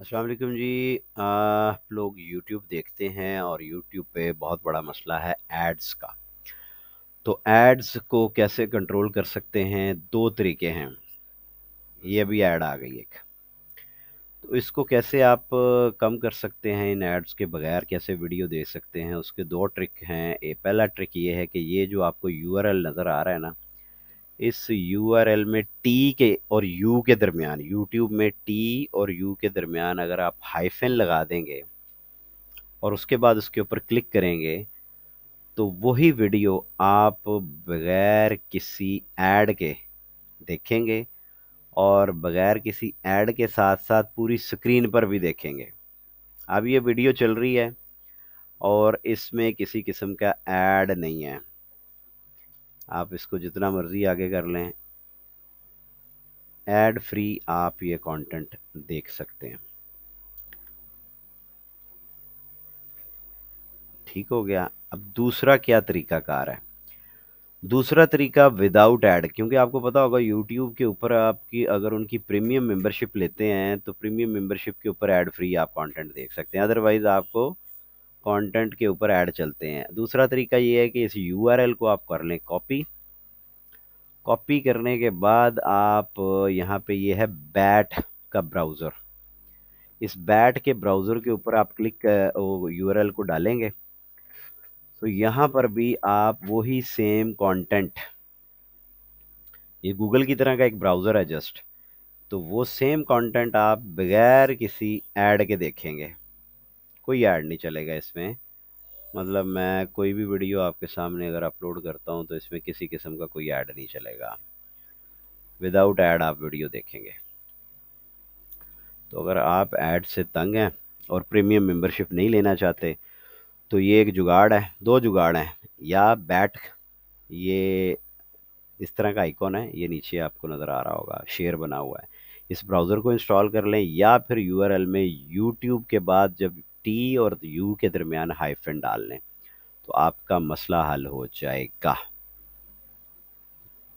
अस्सलाम जी आप लोग यूट्यूब देखते हैं और यूट्यूब पे बहुत बड़ा मसला है एड्स का तो एड्स को कैसे कंट्रोल कर सकते हैं दो तरीके हैं ये भी ऐड आ गई एक तो इसको कैसे आप कम कर सकते हैं इन एड्स के बगैर कैसे वीडियो देख सकते हैं उसके दो ट्रिक हैं ए पहला ट्रिक ये है कि ये जो आपको यू नज़र आ रहा है ना इस एल में टी के और यू के दरमियान यूट्यूब में टी और यू के दरमियान अगर आप हाइफन लगा देंगे और उसके बाद उसके ऊपर क्लिक करेंगे तो वही वीडियो आप बगैर किसी ऐड के देखेंगे और बगैर किसी ऐड के साथ साथ पूरी स्क्रीन पर भी देखेंगे अब ये वीडियो चल रही है और इसमें किसी किस्म का ऐड नहीं है आप इसको जितना मर्ज़ी आगे कर लें एड फ्री आप ये कंटेंट देख सकते हैं ठीक हो गया अब दूसरा क्या तरीका कार है दूसरा तरीका विदाउट ऐड क्योंकि आपको पता होगा यूट्यूब के ऊपर आपकी अगर उनकी प्रीमियम मेंबरशिप लेते हैं तो प्रीमियम मेंबरशिप के ऊपर ऐड फ्री आप कंटेंट देख सकते हैं अदरवाइज़ आपको कंटेंट के ऊपर ऐड चलते हैं दूसरा तरीका ये है कि इस यू को आप कर लें कॉपी कॉपी करने के बाद आप यहाँ पे ये है बैट का ब्राउज़र इस बैट के ब्राउज़र के ऊपर आप क्लिक यू आर को डालेंगे तो यहाँ पर भी आप वही सेम कंटेंट ये गूगल की तरह का एक ब्राउज़र है जस्ट तो वो सेम कंटेंट आप बगैर किसी ऐड के देखेंगे कोई ऐड नहीं चलेगा इसमें मतलब मैं कोई भी वीडियो आपके सामने अगर अपलोड करता हूँ तो इसमें किसी किस्म का कोई ऐड नहीं चलेगा विदाउट ऐड आप वीडियो देखेंगे तो अगर आप ऐड से तंग हैं और प्रीमियम मेंबरशिप नहीं लेना चाहते तो ये एक जुगाड़ है दो जुगाड़ हैं या बैट ये इस तरह का आइकॉन है ये नीचे आपको नज़र आ रहा होगा शेयर बना हुआ है इस ब्राउज़र को इंस्टॉल कर लें या फिर यूआरएल में यूट्यूब के बाद जब टी और यू के दरमियान हाइफन डाल लें तो आपका मसला हल हो जाएगा